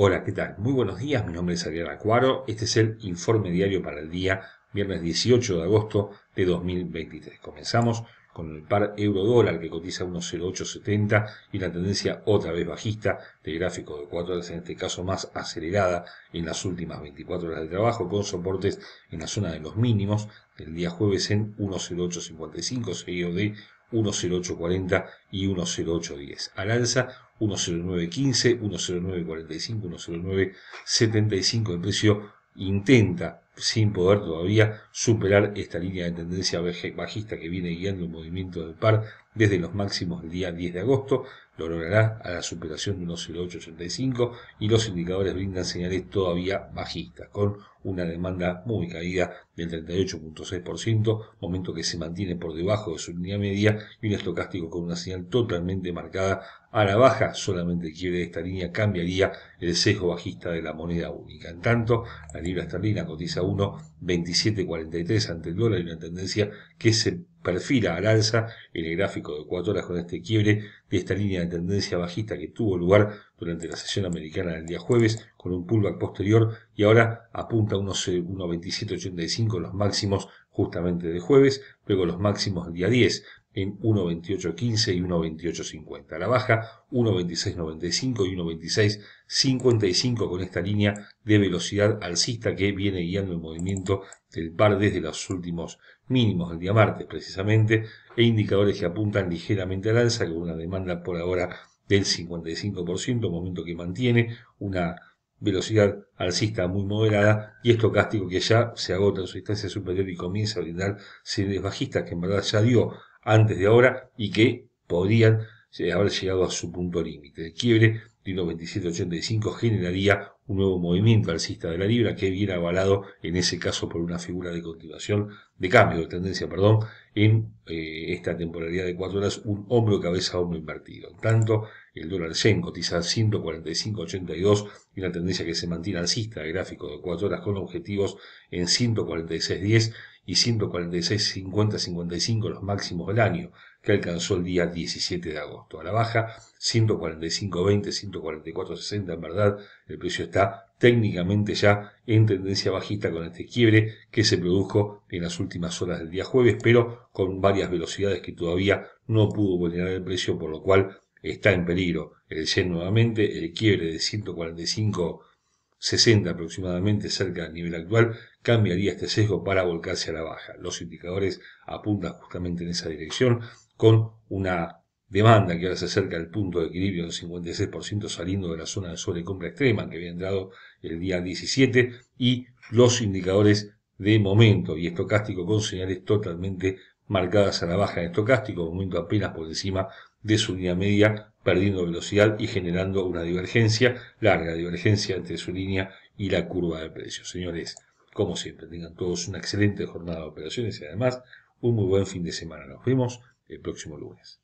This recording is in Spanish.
Hola, ¿qué tal? Muy buenos días, mi nombre es Ariel Acuaro, este es el informe diario para el día viernes 18 de agosto de 2023. Comenzamos con el par euro dólar que cotiza 1.0870 y la tendencia otra vez bajista de gráfico de 4 horas, en este caso más acelerada en las últimas 24 horas de trabajo, con soportes en la zona de los mínimos del día jueves en 1.0855, seguido de 1.0840 y 1.0810. Al alza 1.0915, 1.0945, 1.0975 el precio intenta sin poder todavía superar esta línea de tendencia bajista que viene guiando el movimiento del par desde los máximos del día 10 de agosto, lo logrará a la superación de 1,0885 y los indicadores brindan señales todavía bajistas, con una demanda muy caída del 38.6%, momento que se mantiene por debajo de su línea media y un estocástico con una señal totalmente marcada a la baja, solamente el quiebre de esta línea cambiaría el sesgo bajista de la moneda única. En tanto, la libra esterlina cotiza 1.2743 ante el dólar y una tendencia que se perfila al alza en el gráfico de 4 horas con este quiebre de esta línea de tendencia bajista que tuvo lugar durante la sesión americana del día jueves con un pullback posterior y ahora apunta a unos 1.2785 eh, los máximos justamente de jueves, luego los máximos del día 10, en 1.28.15 y 1.28.50. La baja 1.26.95 y 1.26.55 con esta línea de velocidad alcista que viene guiando el movimiento del par desde los últimos mínimos del día martes precisamente e indicadores que apuntan ligeramente al alza con una demanda por ahora del 55%, momento que mantiene una velocidad alcista muy moderada y estocástico que ya se agota en su distancia superior y comienza a brindar series bajistas que en verdad ya dio antes de ahora y que podrían eh, haber llegado a su punto límite. de quiebre 2785 generaría un nuevo movimiento alcista de la libra que viera avalado en ese caso por una figura de continuación, de cambio, de tendencia, perdón, en eh, esta temporalidad de cuatro horas, un hombro-cabeza-hombro invertido. En tanto, el dólar yen cotiza 145.82 y una tendencia que se mantiene alcista de gráfico de cuatro horas con objetivos en 146.10 y 146.5055 55 los máximos del año, que alcanzó el día 17 de agosto. A la baja, 145.20, 144.60, en verdad el precio está técnicamente ya en tendencia bajista con este quiebre que se produjo en las últimas horas del día jueves, pero con varias velocidades que todavía no pudo vulnerar el precio, por lo cual está en peligro el yen nuevamente, el quiebre de 145 60 aproximadamente cerca del nivel actual, cambiaría este sesgo para volcarse a la baja. Los indicadores apuntan justamente en esa dirección con una demanda que ahora se acerca al punto de equilibrio del 56% saliendo de la zona de sobrecompra extrema que había entrado el día 17 y los indicadores de momento y estocástico con señales totalmente marcadas a la baja en estocástico, momento apenas por encima de su línea media, perdiendo velocidad y generando una divergencia, larga divergencia entre su línea y la curva de precios. Señores, como siempre, tengan todos una excelente jornada de operaciones y además un muy buen fin de semana. Nos vemos el próximo lunes.